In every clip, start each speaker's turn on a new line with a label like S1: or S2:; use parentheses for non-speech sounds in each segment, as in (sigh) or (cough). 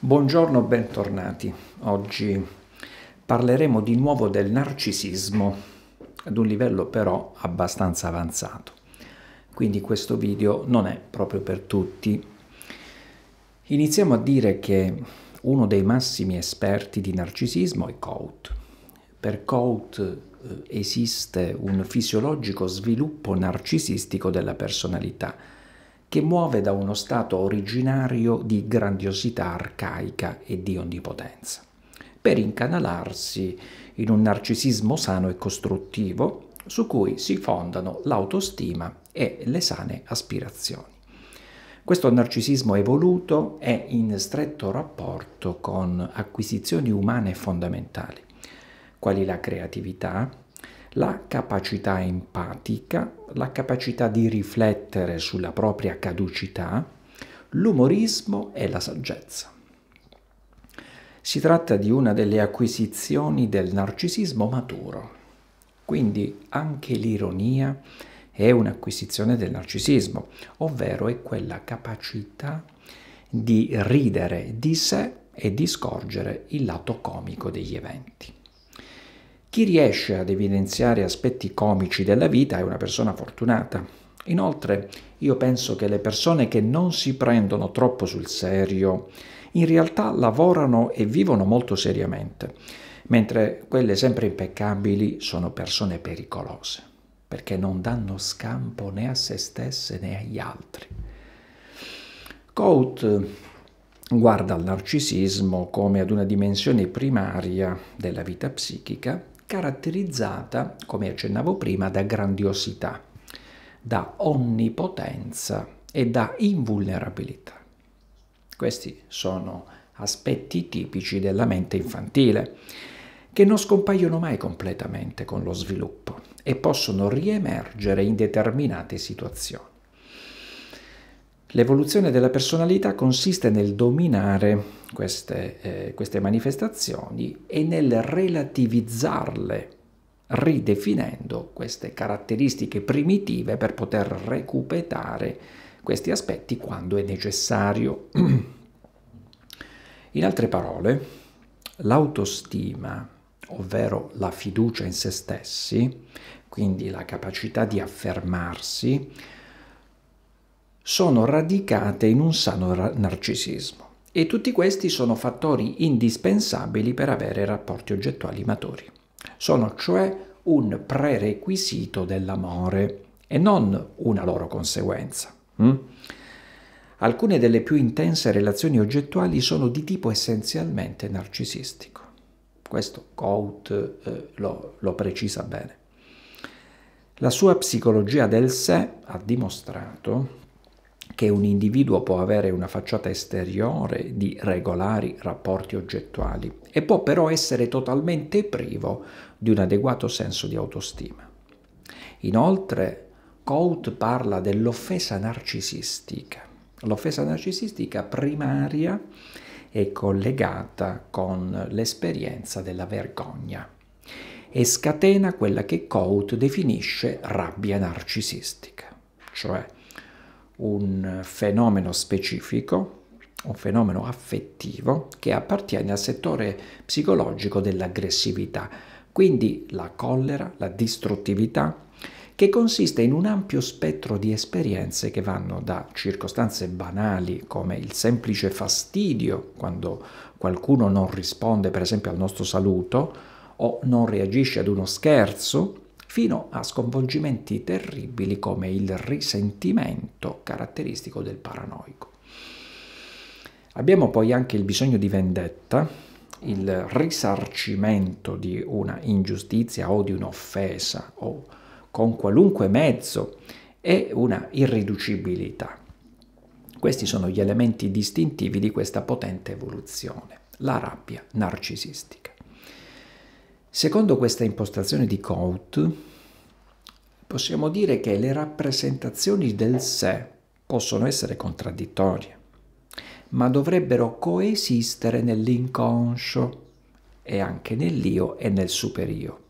S1: Buongiorno, bentornati. Oggi parleremo di nuovo del narcisismo, ad un livello però abbastanza avanzato. Quindi questo video non è proprio per tutti. Iniziamo a dire che uno dei massimi esperti di narcisismo è Cout. Per Cout eh, esiste un fisiologico sviluppo narcisistico della personalità che muove da uno stato originario di grandiosità arcaica e di onnipotenza, per incanalarsi in un narcisismo sano e costruttivo su cui si fondano l'autostima e le sane aspirazioni. Questo narcisismo evoluto è in stretto rapporto con acquisizioni umane fondamentali, quali la creatività, la capacità empatica, la capacità di riflettere sulla propria caducità, l'umorismo e la saggezza. Si tratta di una delle acquisizioni del narcisismo maturo, quindi anche l'ironia è un'acquisizione del narcisismo, ovvero è quella capacità di ridere di sé e di scorgere il lato comico degli eventi. Chi riesce ad evidenziare aspetti comici della vita è una persona fortunata. Inoltre, io penso che le persone che non si prendono troppo sul serio, in realtà lavorano e vivono molto seriamente, mentre quelle sempre impeccabili sono persone pericolose, perché non danno scampo né a se stesse né agli altri. Coate guarda al narcisismo come ad una dimensione primaria della vita psichica caratterizzata, come accennavo prima, da grandiosità, da onnipotenza e da invulnerabilità. Questi sono aspetti tipici della mente infantile, che non scompaiono mai completamente con lo sviluppo e possono riemergere in determinate situazioni. L'evoluzione della personalità consiste nel dominare queste, eh, queste manifestazioni e nel relativizzarle, ridefinendo queste caratteristiche primitive per poter recuperare questi aspetti quando è necessario. (clears throat) In altre parole, l'autostima, ovvero la fiducia in se stessi, quindi la capacità di affermarsi, sono radicate in un sano narcisismo e tutti questi sono fattori indispensabili per avere rapporti oggettuali maturi. Sono cioè un prerequisito dell'amore e non una loro conseguenza. Mm? Alcune delle più intense relazioni oggettuali sono di tipo essenzialmente narcisistico. Questo Cout eh, lo, lo precisa bene. La sua psicologia del sé ha dimostrato che un individuo può avere una facciata esteriore di regolari rapporti oggettuali e può però essere totalmente privo di un adeguato senso di autostima. Inoltre, Coates parla dell'offesa narcisistica. L'offesa narcisistica primaria è collegata con l'esperienza della vergogna e scatena quella che Coates definisce rabbia narcisistica, cioè un fenomeno specifico, un fenomeno affettivo che appartiene al settore psicologico dell'aggressività, quindi la collera, la distruttività, che consiste in un ampio spettro di esperienze che vanno da circostanze banali come il semplice fastidio quando qualcuno non risponde per esempio al nostro saluto o non reagisce ad uno scherzo, fino a sconvolgimenti terribili come il risentimento caratteristico del paranoico. Abbiamo poi anche il bisogno di vendetta, il risarcimento di una ingiustizia o di un'offesa o con qualunque mezzo e una irriducibilità. Questi sono gli elementi distintivi di questa potente evoluzione, la rabbia narcisistica. Secondo questa impostazione di Cout, possiamo dire che le rappresentazioni del sé possono essere contraddittorie, ma dovrebbero coesistere nell'inconscio e anche nell'io e nel superio,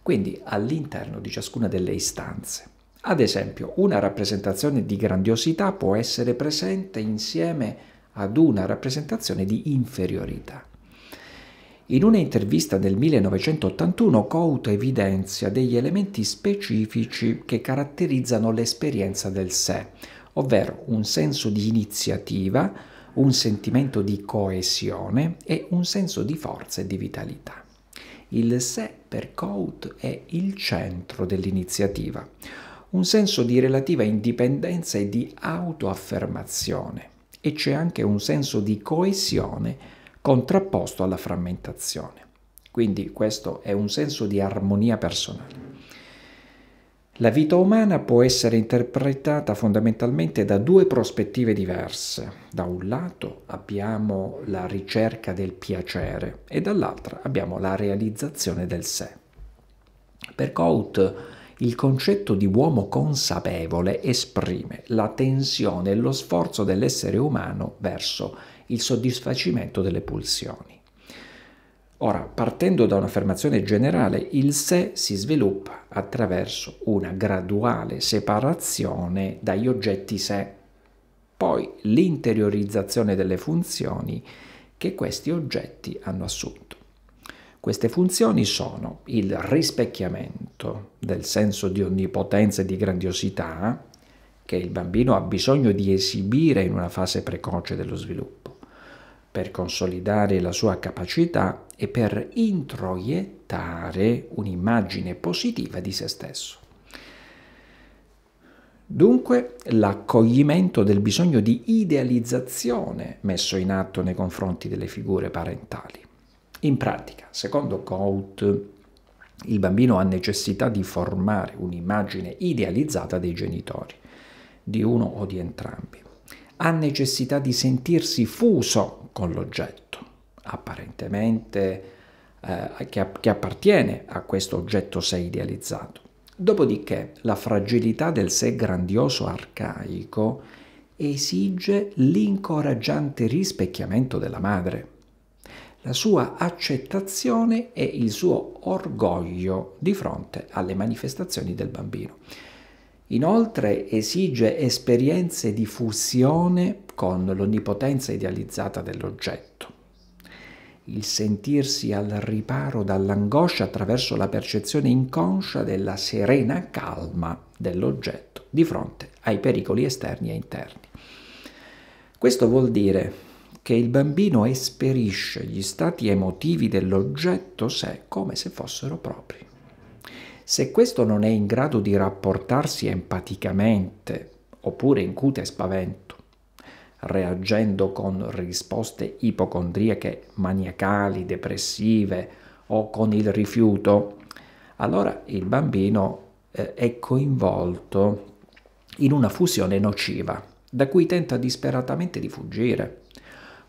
S1: quindi all'interno di ciascuna delle istanze. Ad esempio, una rappresentazione di grandiosità può essere presente insieme ad una rappresentazione di inferiorità. In un'intervista del 1981 Couto evidenzia degli elementi specifici che caratterizzano l'esperienza del sé, ovvero un senso di iniziativa, un sentimento di coesione e un senso di forza e di vitalità. Il sé per Couto è il centro dell'iniziativa, un senso di relativa indipendenza e di autoaffermazione e c'è anche un senso di coesione contrapposto alla frammentazione. Quindi questo è un senso di armonia personale. La vita umana può essere interpretata fondamentalmente da due prospettive diverse. Da un lato abbiamo la ricerca del piacere e dall'altra abbiamo la realizzazione del sé. Per Coaut il concetto di uomo consapevole esprime la tensione e lo sforzo dell'essere umano verso il soddisfacimento delle pulsioni. Ora, partendo da un'affermazione generale, il sé si sviluppa attraverso una graduale separazione dagli oggetti sé, poi l'interiorizzazione delle funzioni che questi oggetti hanno assunto. Queste funzioni sono il rispecchiamento del senso di onnipotenza e di grandiosità che il bambino ha bisogno di esibire in una fase precoce dello sviluppo per consolidare la sua capacità e per introiettare un'immagine positiva di se stesso. Dunque, l'accoglimento del bisogno di idealizzazione messo in atto nei confronti delle figure parentali. In pratica, secondo Coaute, il bambino ha necessità di formare un'immagine idealizzata dei genitori, di uno o di entrambi. Ha necessità di sentirsi fuso con l'oggetto, apparentemente eh, che, che appartiene a questo oggetto sé idealizzato. Dopodiché la fragilità del sé grandioso arcaico esige l'incoraggiante rispecchiamento della madre, la sua accettazione e il suo orgoglio di fronte alle manifestazioni del bambino. Inoltre esige esperienze di fusione con l'onnipotenza idealizzata dell'oggetto. Il sentirsi al riparo dall'angoscia attraverso la percezione inconscia della serena calma dell'oggetto di fronte ai pericoli esterni e interni. Questo vuol dire che il bambino esperisce gli stati emotivi dell'oggetto sé come se fossero propri. Se questo non è in grado di rapportarsi empaticamente, oppure incute spavento, reagendo con risposte ipocondriache, maniacali, depressive o con il rifiuto, allora il bambino eh, è coinvolto in una fusione nociva, da cui tenta disperatamente di fuggire,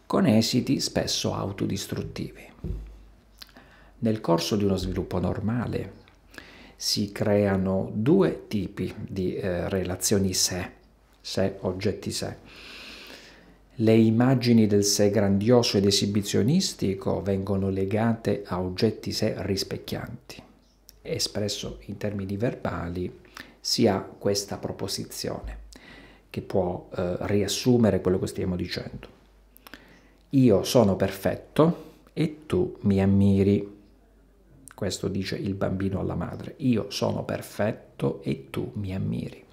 S1: con esiti spesso autodistruttivi. Nel corso di uno sviluppo normale, si creano due tipi di eh, relazioni sé, sé, oggetti sé. Le immagini del sé grandioso ed esibizionistico vengono legate a oggetti sé rispecchianti. Espresso in termini verbali si ha questa proposizione che può eh, riassumere quello che stiamo dicendo. Io sono perfetto e tu mi ammiri. Questo dice il bambino alla madre, io sono perfetto e tu mi ammiri.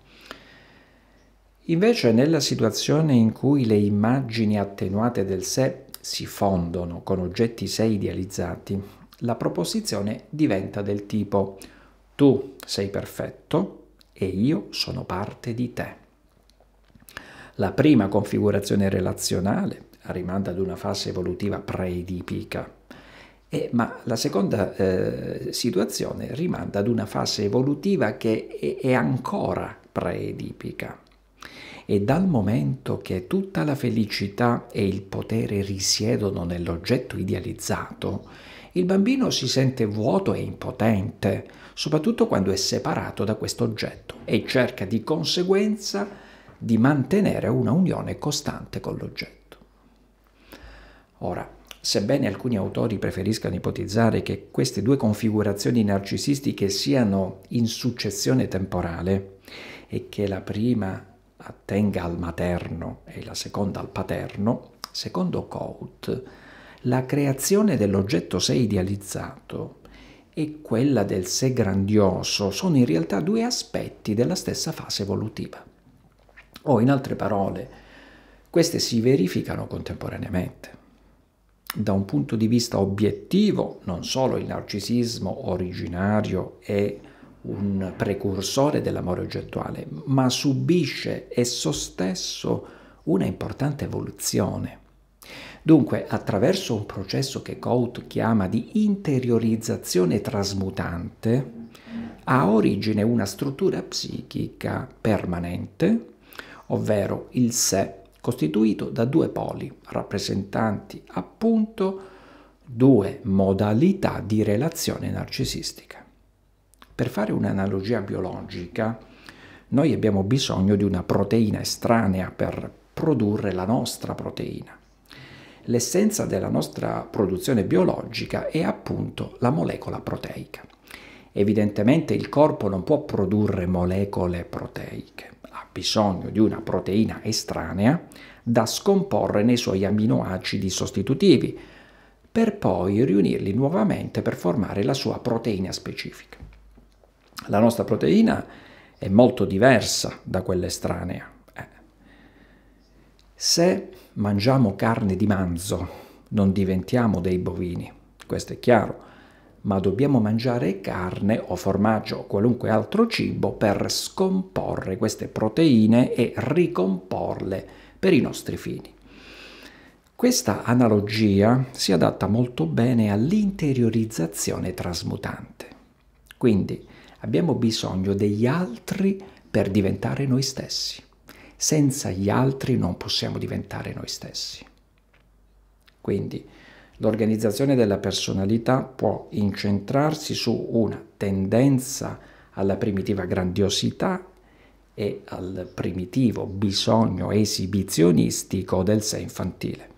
S1: Invece nella situazione in cui le immagini attenuate del sé si fondono con oggetti sé idealizzati, la proposizione diventa del tipo tu sei perfetto e io sono parte di te. La prima configurazione relazionale rimanda ad una fase evolutiva preedipica, eh, ma la seconda eh, situazione rimanda ad una fase evolutiva che è, è ancora preedipica. E dal momento che tutta la felicità e il potere risiedono nell'oggetto idealizzato, il bambino si sente vuoto e impotente, soprattutto quando è separato da questo oggetto e cerca di conseguenza di mantenere una unione costante con l'oggetto. Ora, Sebbene alcuni autori preferiscano ipotizzare che queste due configurazioni narcisistiche siano in successione temporale e che la prima attenga al materno e la seconda al paterno, secondo Coate, la creazione dell'oggetto sé idealizzato e quella del sé grandioso sono in realtà due aspetti della stessa fase evolutiva. O in altre parole, queste si verificano contemporaneamente da un punto di vista obiettivo, non solo il narcisismo originario è un precursore dell'amore oggettuale, ma subisce esso stesso una importante evoluzione. Dunque, attraverso un processo che Goethe chiama di interiorizzazione trasmutante, ha origine una struttura psichica permanente, ovvero il sé costituito da due poli rappresentanti appunto due modalità di relazione narcisistica. Per fare un'analogia biologica, noi abbiamo bisogno di una proteina estranea per produrre la nostra proteina. L'essenza della nostra produzione biologica è appunto la molecola proteica. Evidentemente il corpo non può produrre molecole proteiche bisogno di una proteina estranea da scomporre nei suoi aminoacidi sostitutivi, per poi riunirli nuovamente per formare la sua proteina specifica. La nostra proteina è molto diversa da quella estranea. Eh. Se mangiamo carne di manzo non diventiamo dei bovini, questo è chiaro, ma dobbiamo mangiare carne o formaggio o qualunque altro cibo per scomporre queste proteine e ricomporle per i nostri fini. Questa analogia si adatta molto bene all'interiorizzazione trasmutante. Quindi abbiamo bisogno degli altri per diventare noi stessi. Senza gli altri non possiamo diventare noi stessi. Quindi L'organizzazione della personalità può incentrarsi su una tendenza alla primitiva grandiosità e al primitivo bisogno esibizionistico del sé infantile,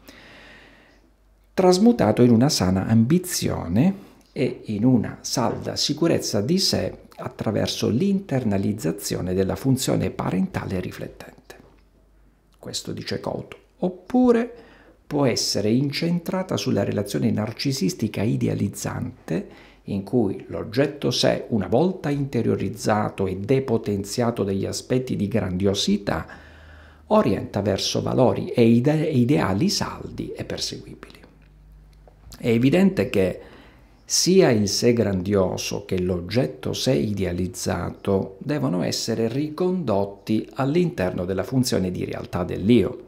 S1: trasmutato in una sana ambizione e in una salda sicurezza di sé attraverso l'internalizzazione della funzione parentale riflettente. Questo dice Couto. Oppure può essere incentrata sulla relazione narcisistica idealizzante in cui l'oggetto sé, una volta interiorizzato e depotenziato degli aspetti di grandiosità, orienta verso valori e ide ideali saldi e perseguibili. È evidente che sia il sé grandioso che l'oggetto sé idealizzato devono essere ricondotti all'interno della funzione di realtà dell'io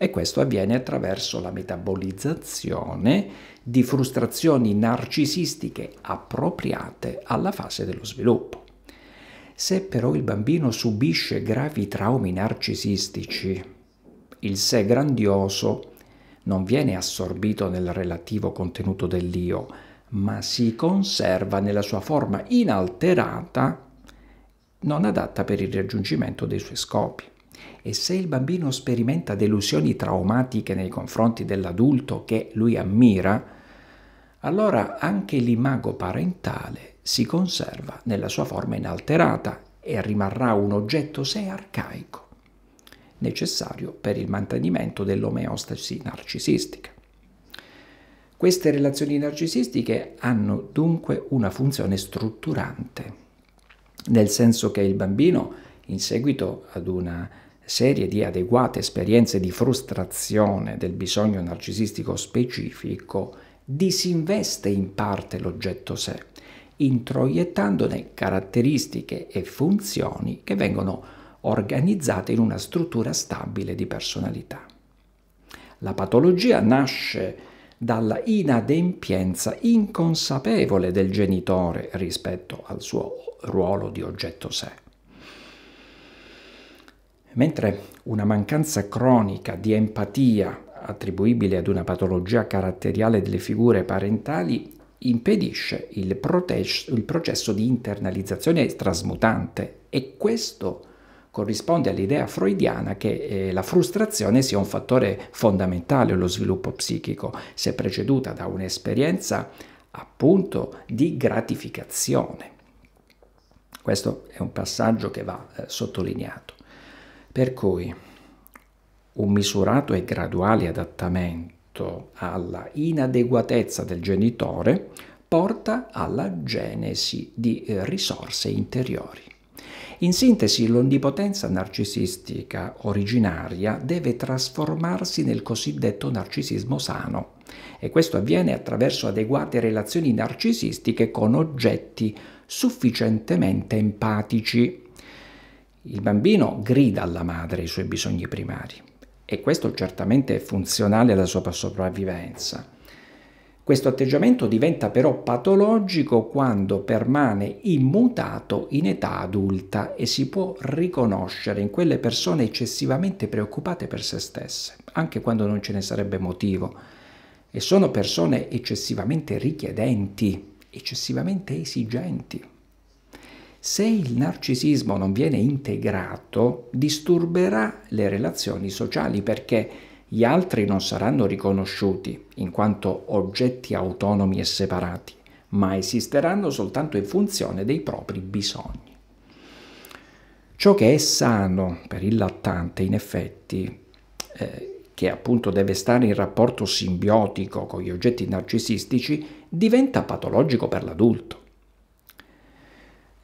S1: e questo avviene attraverso la metabolizzazione di frustrazioni narcisistiche appropriate alla fase dello sviluppo. Se però il bambino subisce gravi traumi narcisistici, il sé grandioso non viene assorbito nel relativo contenuto dell'io, ma si conserva nella sua forma inalterata, non adatta per il raggiungimento dei suoi scopi. E se il bambino sperimenta delusioni traumatiche nei confronti dell'adulto che lui ammira, allora anche l'imago parentale si conserva nella sua forma inalterata e rimarrà un oggetto sé arcaico, necessario per il mantenimento dell'omeostasi narcisistica. Queste relazioni narcisistiche hanno dunque una funzione strutturante, nel senso che il bambino, in seguito ad una serie di adeguate esperienze di frustrazione del bisogno narcisistico specifico, disinveste in parte l'oggetto sé, introiettandone caratteristiche e funzioni che vengono organizzate in una struttura stabile di personalità. La patologia nasce dalla inadempienza inconsapevole del genitore rispetto al suo ruolo di oggetto sé. Mentre una mancanza cronica di empatia attribuibile ad una patologia caratteriale delle figure parentali impedisce il, protes- il processo di internalizzazione trasmutante e questo corrisponde all'idea freudiana che eh, la frustrazione sia un fattore fondamentale allo sviluppo psichico se preceduta da un'esperienza appunto di gratificazione. Questo è un passaggio che va eh, sottolineato. Per cui un misurato e graduale adattamento alla inadeguatezza del genitore porta alla genesi di risorse interiori. In sintesi, l'onnipotenza narcisistica originaria deve trasformarsi nel cosiddetto narcisismo sano e questo avviene attraverso adeguate relazioni narcisistiche con oggetti sufficientemente empatici il bambino grida alla madre i suoi bisogni primari e questo certamente è funzionale alla sua sopravvivenza. Questo atteggiamento diventa però patologico quando permane immutato in età adulta e si può riconoscere in quelle persone eccessivamente preoccupate per se stesse, anche quando non ce ne sarebbe motivo. E sono persone eccessivamente richiedenti, eccessivamente esigenti, se il narcisismo non viene integrato, disturberà le relazioni sociali perché gli altri non saranno riconosciuti in quanto oggetti autonomi e separati, ma esisteranno soltanto in funzione dei propri bisogni. Ciò che è sano per il lattante, in effetti, eh, che appunto deve stare in rapporto simbiotico con gli oggetti narcisistici, diventa patologico per l'adulto.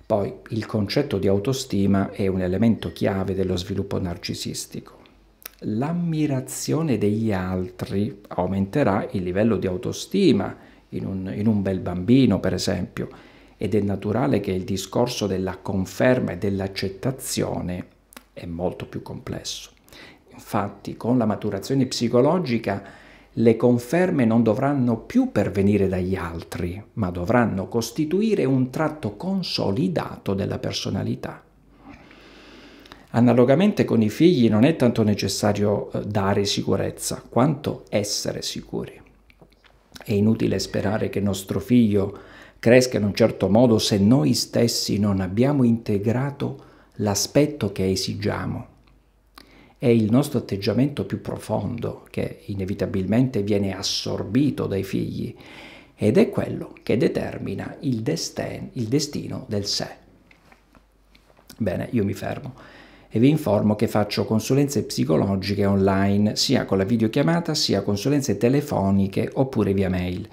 S1: Poi il concetto di autostima è un elemento chiave dello sviluppo narcisistico. L'ammirazione degli altri aumenterà il livello di autostima in un, in un bel bambino, per esempio, ed è naturale che il discorso della conferma e dell'accettazione è molto più complesso. Infatti, con la maturazione psicologica, le conferme non dovranno più pervenire dagli altri, ma dovranno costituire un tratto consolidato della personalità. Analogamente con i figli non è tanto necessario eh, dare sicurezza quanto essere sicuri. È inutile sperare che nostro figlio cresca in un certo modo se noi stessi non abbiamo integrato l'aspetto che esigiamo è il nostro atteggiamento più profondo che inevitabilmente viene assorbito dai figli ed è quello che determina il, desten, il destino del sé. Bene, io mi fermo e vi informo che faccio consulenze psicologiche online sia con la videochiamata sia consulenze telefoniche oppure via mail.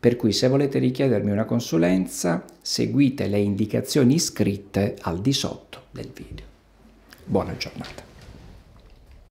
S1: Per cui se volete richiedermi una consulenza seguite le indicazioni scritte al di sotto del video. Buona giornata.